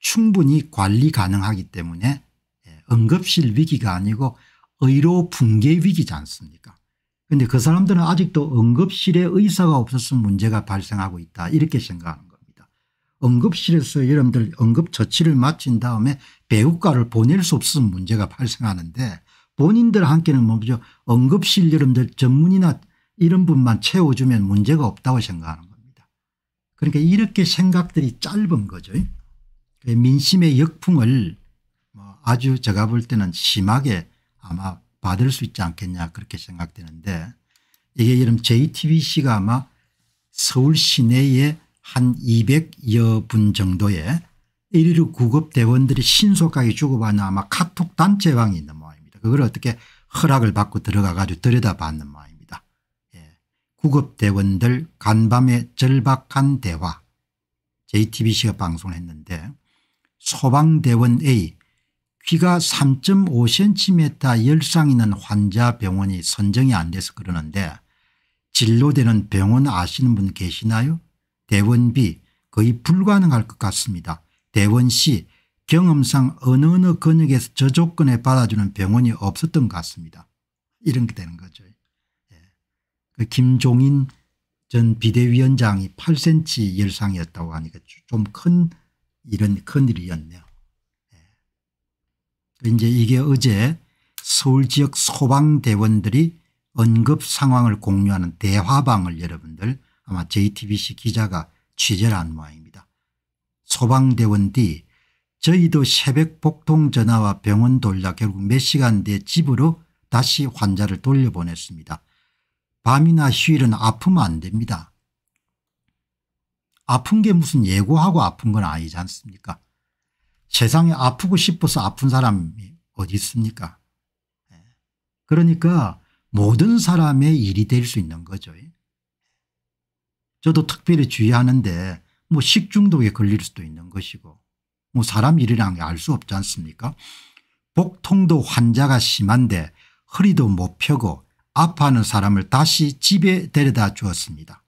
충분히 관리 가능하기 때문에 예, 응급실 위기가 아니고 의료 붕괴 위기지 않습니까 그런데 그 사람들은 아직도 응급실에 의사가 없어서 문제가 발생하고 있다 이렇게 생각하니다 응급실에서 여러분들 응급처치를 마친 다음에 배우과를 보낼 수 없어서 문제가 발생하는데 본인들한테는 뭐죠 응급실 여러분들 전문이나 이런 분만 채워주면 문제가 없다고 생각하는 겁니다. 그러니까 이렇게 생각들이 짧은 거죠. 그 민심의 역풍을 뭐 아주 제가 볼 때는 심하게 아마 받을 수 있지 않겠냐 그렇게 생각되는데 이게 이름 JTBC가 아마 서울 시내에 한 200여 분 정도의 일류 구급 대원들이 신속하게 주고받는 아마 카톡 단체방이 있는 모양입니다. 그걸 어떻게 허락을 받고 들어가 가지고 들여다봤는 모양입니다. 예. 구급 대원들 간밤에 절박한 대화 JTBC가 방송을 했는데 소방대원 A 귀가 3.5cm 열상 있는 환자 병원이 선정이 안 돼서 그러는데 진료되는 병원 아시는 분 계시나요? 대원 B 거의 불가능할 것 같습니다. 대원 C 경험상 어느 어느 근육에서 저 조건에 받아주는 병원이 없었던 것 같습니다. 이런 게 되는 거죠. 예. 그 김종인 전 비대위원장이 8cm 열상이었다고 하니까 좀큰 이런 큰일이었네요. 예. 이제 이게 어제 서울 지역 소방대원들이 응급 상황을 공유하는 대화방을 여러분들 아마 JTBC 기자가 취재를 한 모양입니다. 소방대원들 저희도 새벽 복통 전화와 병원 돌려 결국 몇 시간 뒤에 집으로 다시 환자를 돌려보냈습니다. 밤이나 휴일은 아프면 안 됩니다. 아픈 게 무슨 예고하고 아픈 건 아니지 않습니까 세상에 아프고 싶어서 아픈 사람이 어디 있습니까 예. 그러니까 모든 사람의 일이 될 수 있는 거죠. 예. 저도 특별히 주의하는데 뭐 식중독에 걸릴 수도 있는 것이고 뭐 사람 일이란 게알 수 없지 않습니까 복통도 환자가 심한데 허리도 못 펴고 아파하는 사람을 다시 집에 데려다 주었습니다.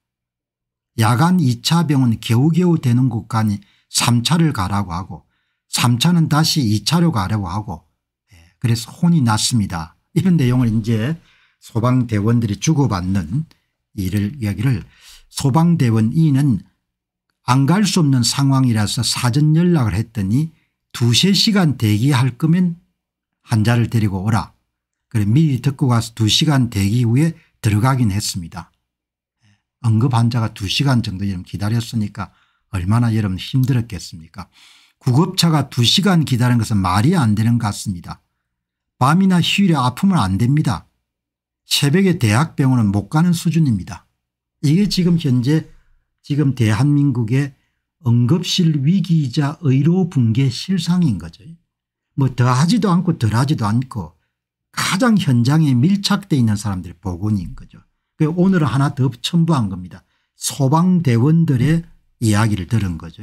야간 2차 병은 겨우겨우 되는 곳간이 3차를 가라고 하고 3차는 다시 2차로 가라고 하고 예, 그래서 혼이 났습니다. 이런 내용을 이제 소방대원들이 주고받는 이를 이기를 소방대원 E는 안 갈 수 없는 상황이라서 사전 연락을 했더니 두세 시간 대기할 거면 환자를 데리고 오라. 그래 미리 듣고 가서 두시간 대기 후에 들어가긴 했습니다. 응급 환자가 2시간 정도 여러분 기다렸으니까 얼마나 여러분 힘들었겠습니까 구급차가 2시간 기다리는 것은 말이 안 되는 것 같습니다. 밤이나 휴일에 아프면 안 됩니다. 새벽에 대학병원은 못 가는 수준입니다. 이게 지금 현재 지금 대한민국의 응급실 위기이자 의료 붕괴 실상인 거죠. 뭐 더하지도 않고 덜하지도 않고 가장 현장에 밀착되어 있는 사람들이 복원인 거죠. 그 오늘 하나 더 첨부한 겁니다. 소방대원들의 네. 이야기를 들은 거죠.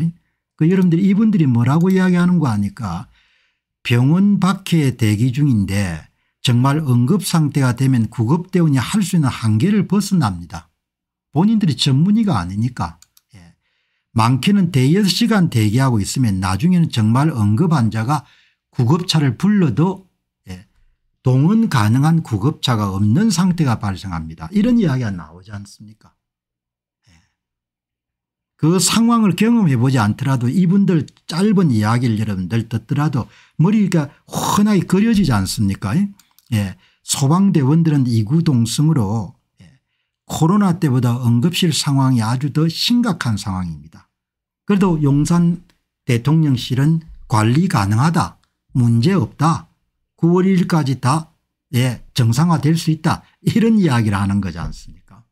그 여러분들 이분들이 뭐라고 이야기하는 거 아니까 병원 밖에 대기 중인데 정말 응급상태가 되면 구급대원이 할 수 있는 한계를 벗어납니다. 본인들이 전문의가 아니니까. 예. 많게는 대여섯 시간 대기하고 있으면 나중에는 정말 응급환자가 구급차를 불러도 동원 가능한 구급차가 없는 상태가 발생합니다. 이런 이야기가 나오지 않습니까 예. 그 상황을 경험해 보지 않더라도 이분들 짧은 이야기를 여러분들 듣더라도 머리가 훤하게 그려지지 않습니까 예. 예. 소방대원들은 이구동성으로 예. 코로나 때보다 응급실 상황이 아주 더 심각한 상황입니다. 그래도 용산 대통령실은 관리 가능하다 문제없다 9월 1일까지 다 예, 정상화될 수 있다 이런 이야기를 하는 거지 않습니까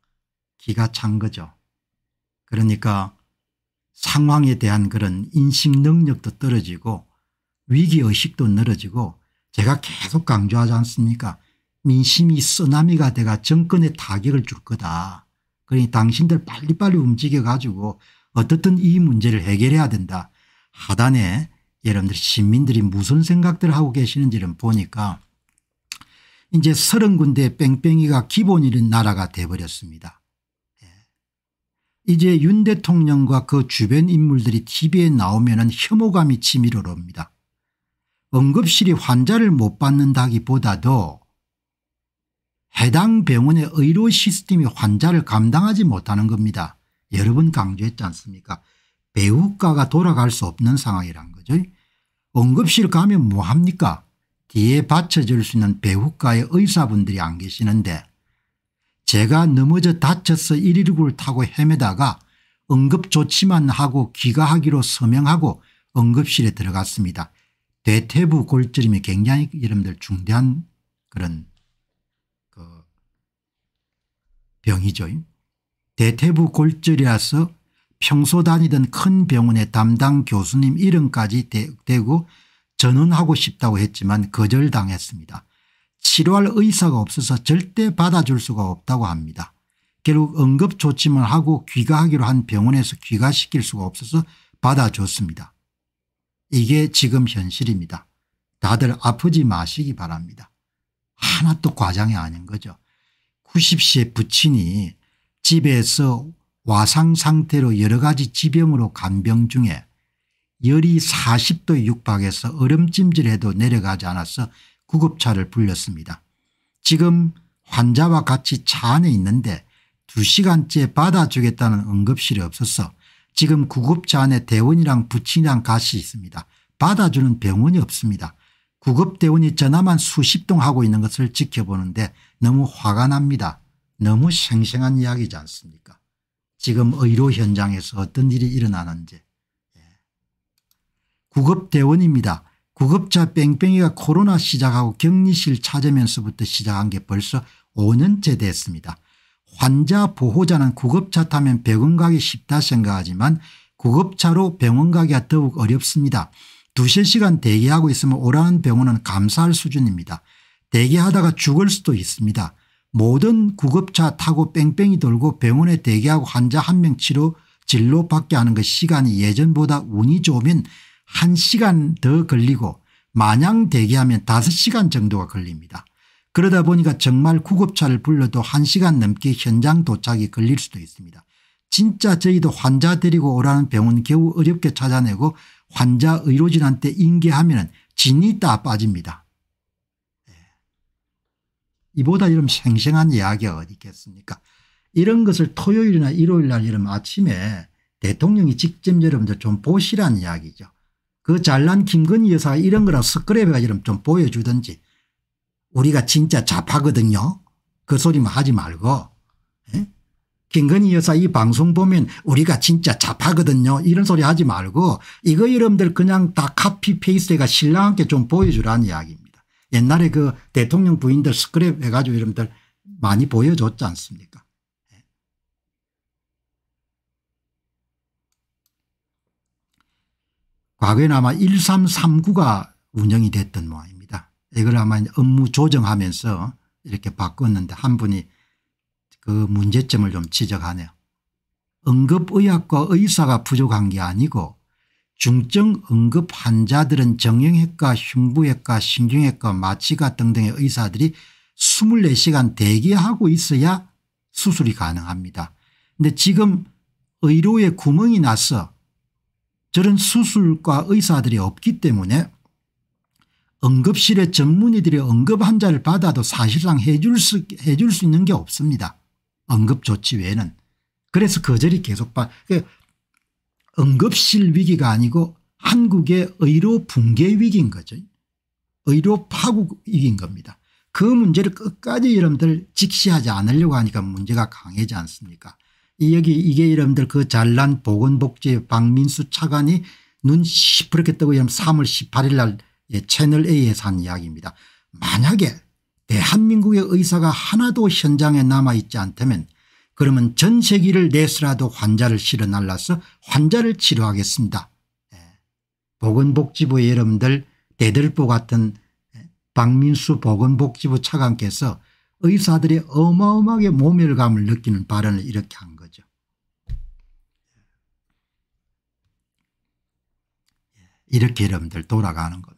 기가 찬 거죠. 그러니까 상황에 대한 그런 인식 능력도 떨어지고 위기의식도 늘어지고 제가 계속 강조하지 않습니까 민심이 쓰나미가 돼가 정권에 타격을 줄 거다. 그러니 당신들 빨리빨리 움직여 가지고 어떻든 이 문제를 해결해야 된다. 하단에 여러분들 시민들이 무슨 생각들 하고 계시는지를 보니까 이제 서른 군데 뺑뺑이가 기본인 나라가 돼버렸습니다. 예. 이제 윤 대통령과 그 주변 인물들이 tv에 나오면 혐오감이 치밀어 옵니다. 응급실이 환자를 못 받는다기보다도 해당 병원의 의료 시스템이 환자를 감당하지 못하는 겁니다. 여러 번 강조했지 않습니까 배우가가 돌아갈 수 없는 상황이란 거죠. 응급실 가면 뭐합니까 뒤에 받쳐줄 수 있는 배우가의 의사분들이 안 계시는데 제가 넘어져 다쳐서 119를 타고 헤매다가 응급조치만 하고 귀가하기로 서명하고 응급실에 들어갔습니다. 대퇴부 골절임이 굉장히 여러분들 중대한 그런 그 병이죠. 대퇴부 골절이라서 평소 다니던 큰 병원의 담당 교수님 이름까지 대고 전원하고 싶다고 했지만 거절당했습니다. 치료할 의사가 없어서 절대 받아줄 수가 없다고 합니다. 결국 응급조치만 하고 귀가하기로 한 병원에서 귀가시킬 수가 없어서 받아줬습니다. 이게 지금 현실입니다. 다들 아프지 마시기 바랍니다. 하나도 과장이 아닌 거죠. 90시에 부친이 집에서 와상 상태로 여러 가지 지병으로 간병 중에 열이 40도 육박해서 얼음찜질해도 내려가지 않아서 구급차를 불렸습니다. 지금 환자와 같이 차 안에 있는데 2시간째 받아주겠다는 응급실이 없어서 지금 구급차 안에 대원이랑 부친이랑 같이 있습니다. 받아주는 병원이 없습니다. 구급대원이 전화만 수십 동 하고 있는 것을 지켜보는데 너무 화가 납니다. 너무 생생한 이야기지 않습니까 지금 의료 현장에서 어떤 일이 일어나는지. 예. 구급대원입니다. 구급차 뺑뺑이가 코로나 시작하고 격리실 찾으면서부터 시작한 게 벌써 5년째 됐습니다. 환자 보호자는 구급차 타면 병원 가기 쉽다 생각하지만 구급차로 병원 가기가 더욱 어렵습니다. 두세 시간 대기하고 있으면 오라는 병원은 감사할 수준입니다. 대기하다가 죽을 수도 있습니다. 모든 구급차 타고 뺑뺑이 돌고 병원에 대기하고 환자 한 명 치료 진료 받게 하는 그 시간이 예전보다 운이 좋으면 1시간 더 걸리고 마냥 대기하면 5시간 정도가 걸립니다. 그러다 보니까 정말 구급차를 불러도 1시간 넘게 현장 도착이 걸릴 수도 있습니다. 진짜 저희도 환자 데리고 오라는 병원 겨우 어렵게 찾아내고 환자 의료진한테 인계하면 진이 따 빠집니다. 이보다 이런 생생한 이야기가 어디 있겠습니까 이런 것을 토요일이나 일요일 날 이런 아침에 대통령이 직접 여러분들 좀 보시란 이야기죠. 그 잘난 김건희 여사가 이런 거랑 스크랩해가 이런 좀 보여주든지 우리가 진짜 잡하거든요. 그 소리만 뭐 하지 말고 에? 예? 김건희 여사 이 방송 보면 우리가 진짜 잡하거든요. 이런 소리 하지 말고 이거 여러분들 그냥 다 카피 페이스트가 신랑한테 좀 보여주라는 이야기입니다. 옛날에 그 대통령 부인들 스크랩 해가지고 이런들 많이 보여줬지 않습니까? 과거에는 아마 1339가 운영이 됐던 모양입니다. 이걸 아마 업무 조정하면서 이렇게 바꿨는데 한 분이 그 문제점을 좀 지적하네요. 응급의학과 의사가 부족한 게 아니고 중증 응급 환자들은 정형외과 흉부외과 신경외과 마취과 등등의 의사들이 24시간 대기하고 있어야 수술이 가능합니다. 근데 지금 의료에 구멍이 나서 저런 수술과 의사들이 없기 때문에 응급실에 전문의들이 응급 환자를 받아도 사실상 해줄 수, 해줄 수 있는 게 없습니다. 응급조치 외에는. 그래서 거절이 계속 빠. 응급실 위기가 아니고 한국의 의료 붕괴 위기인 거죠. 의료 파국 위기인 겁니다. 그 문제를 끝까지 여러분들 직시하지 않으려고 하니까 문제가 강해지 않습니까 이 여기 이게 여러분들 그 잘난 보건복지 박민수 차관이 눈 시퍼렇게 뜨고 3월 18일 날 예, 채널A에서 한 이야기입니다. 만약에 대한민국의 의사가 하나도 현장에 남아있지 않다면 그러면 전세기를 내서라도 환자를 실어 날라서 환자를 치료하겠습니다. 예. 보건복지부 여러분들 대들보 같은 예, 박민수 보건복지부 차관께서 의사들의 어마어마하게 모멸감을 느끼는 발언을 이렇게 한 거죠. 예. 이렇게 여러분들 돌아가는 겁니다.